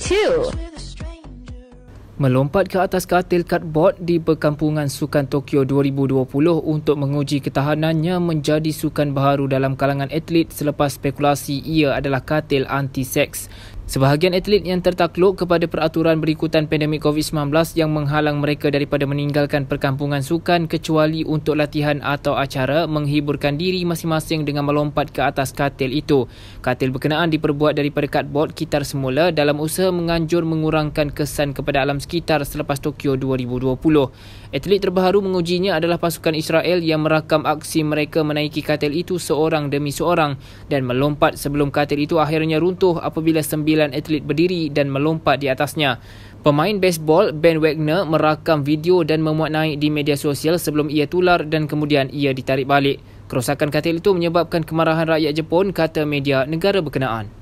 two melompat ke atas katil kadbod di perkampungan Sukan Tokyo 2020 untuk menguji ketahanannya menjadi sukan baharu dalam kalangan atlet selepas spekulasi ia adalah katil anti-seks. Sebahagian atlet yang tertakluk kepada peraturan berikutan pandemik COVID-19 yang menghalang mereka daripada meninggalkan perkampungan sukan kecuali untuk latihan atau acara menghiburkan diri masing-masing dengan melompat ke atas katil itu. Katil berkenaan diperbuat daripada kadbod kitar semula dalam usaha menganjur mengurangkan kesan kepada alam sekitar sekitar selepas Tokyo 2020. Atlet terbaru mengujinya adalah pasukan Israel yang merakam aksi mereka menaiki katil itu seorang demi seorang dan melompat sebelum katil itu akhirnya runtuh apabila sembilan atlet berdiri dan melompat di atasnya. Pemain baseball Ben Wagner merakam video dan memuat naik di media sosial sebelum ia tular dan kemudian ia ditarik balik. Kerosakan katil itu menyebabkan kemarahan rakyat Jepun kata media negara berkenaan.